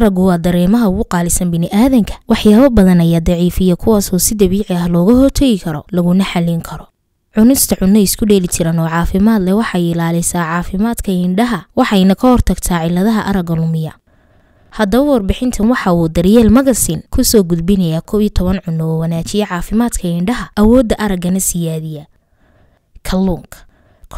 araggu waa dareemaha ugu qaalisan bini'aadanka waxyaabo badan ayaa daciifiya kuwaasoo si dabiici ah looga hortegi karo laguna xallin karo cunista cunno isku dheeli tiran oo caafimaad leh waxay ilaalisaa caafimaadka indhaha waxayna ka hortagtaa cilladaha aragga lumiya haddaba warbixintan waxa uu daryeel magasin kusoo gudbinayaa koob iyo toban cunno oo wanaajiya caafimaadka indhaha awoodda araggana siyaadiya kalluunka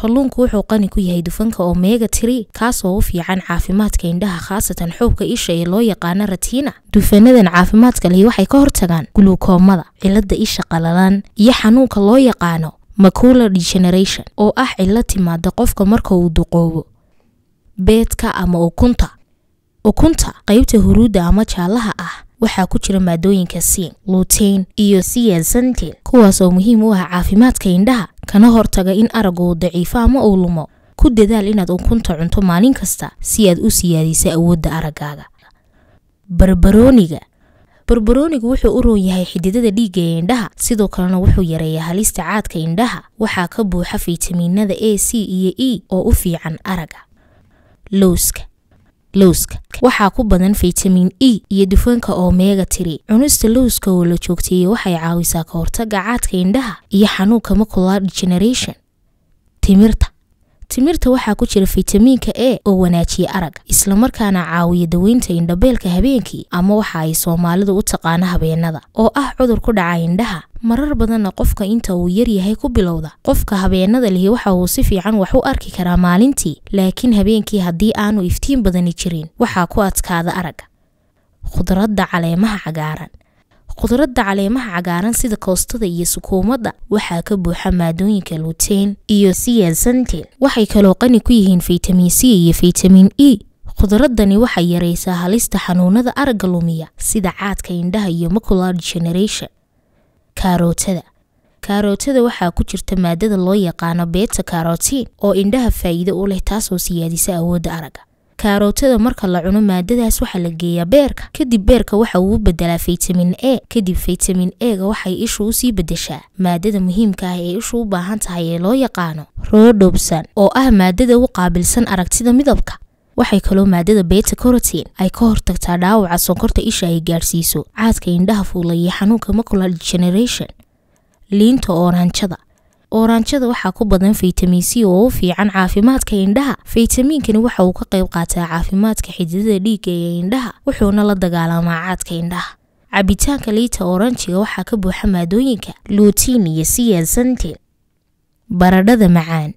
kalluunku wuxuu qani ku yahay dufanka omega tri kaasoo u fiican caafimaadka indhaha khaasatan xoogka isha ee loo yaqaano ratina dufanadan caafimaadka lehi waxay ka hortagaan gulukoomada cilada isha qalalaan iyo xanuunka loo yaqaano macular degeneration oo ah cillad timaada qofka marka uu duqoobo beedka ama ukunta ukunta qaybta huruudda ama jaallaha ah waxaa ku jira maadooyinka sin lutein iyo siyasantin oo muhiim u ah caafimaadka indhaha kana hortaga in araguu daciifo ama uu lumo ku dadaal inaad ukunta cunto maalin kasta si aad u siyaadiso awoodda araggaaga barbarooniga barbaroonigu wuxuu u roon yahay xididada dhiigga ee indhaha sidoo kalena wuxuu yareeyaa halista caadka indhaha waxaa ka buuxa fitamiinada a c iyo e oo u fiican aragga lowska lowska waxaa ku badan fitamin e iyo dufanka omega tiri cunista lowska oo la joogteeyey waxay caawisaa ka hortaga caadka indhaha iyo xanuunka macular degeneration timirta timirta waxaa ku jira fitamiinka e oo wanaajiya arag islamarkaana caawiya daweynta indhabeelka habeenkii ama waxa ay soomaalidu u taqaano habeenada oo ah cudur ku dhaca indhaha marar badanna qofka inta uu yaryahay ku bilowda qofka habeenada lihi waxa uu si fiican wax u arki karaa maalintii laakiin habeenkii haddii aanu iftiin badani jirin waxaa ku adkaada aragga khudradda caleemaha cagaaran khudradda caleemaha cagaaran sida koostada iyo sukuumadda waxaa ka buuxa maadooyinka lutein iyo siyasantin waxay kaloo qani ku yihiin faytamin c iyo faytamin e khudradani waxay yareysaa halista xanuunada aragga lumiya sida caadka indhaha iyo macular generation kaarootada kaarootada waxaa ku jirta maadada loo yaqaano beeta karotiin oo indhaha faa'iido u leh taasoo siyaadisa awoodda aragga kaarootada marka la cuno maadadaas waxaa la geeyaa beerka kadib beerka waxa uu bedelaa faytamin e kadib faytamin ega waxay ishu usii bedeshaa maadada muhiimka ah ee ishu u baahan tahay ee loo yaqaano roodhobsan oo ah maadada u qaabilsan aragtida midabka waxay kaloo maadada beeta korotin ay ka hortagtaa dhaawaca sonkorta isha ay gaadhsiiso caadka indhaha fuula iyo xanuunka macula degeneration liinta oranjada oranjada waxaa ku badan faytamin c oo u fiican caafimaadka indhaha faytamiinkani waxa uu ka qayb qaataa caafimaadka xididada dhiigga ee indhaha wuxuuna la dagaalamaa caadka indhaha cabitaanka liita oranjiga waxaa ka buuxa maadooyinka lutin iyo siyasantin baradhada macaan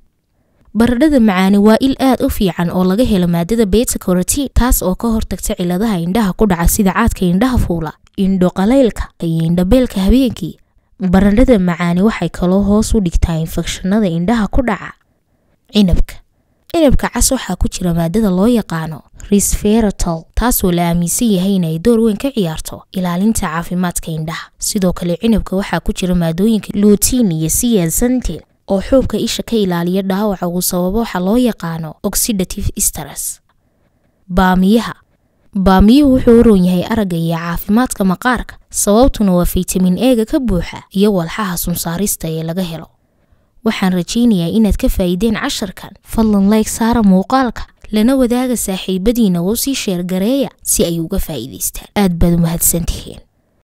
baradhada macaani waa il aad u fiican oo laga helo maadada beta coroti taas oo ka hortagta ciladaha indhaha ku dhaca sida caadka indhaha fuula indho iyo indhabeelka habeenkii baradhada macaani waxay kaloo hoos u dhigtaa infekshanada indhaha ku dhaca cinabka cinabka cas waxaa ku jira maadada loo yaqaano risferatol taasoo la aaminsan yahay inay door weyn ka ciyaarto ilaalinta caafimaadka indhaha sidoo kale cinabka waxaa ku jira maadooyinka luutiin iyo siyasantin oo xuubka isha ka ilaaliya dhaawaca uu sababo waxa loo yaqaano oxidative stress baamiyaha baamiyuhu wuxuu u roon yahay aragga iyo caafimaadka maqaarka sababtuna waa fitamin eega ka buuxa iyo walxaha sunsaarista ee laga helo waxaan rajaynayaa inaad ka faa'iideen casharkan fadlan layg saara muuqaalka lana wadaaga saaxiibadiina oo sii sheer gareeya si ay uga faa'iidaystaan aad baad u mahadsantihiin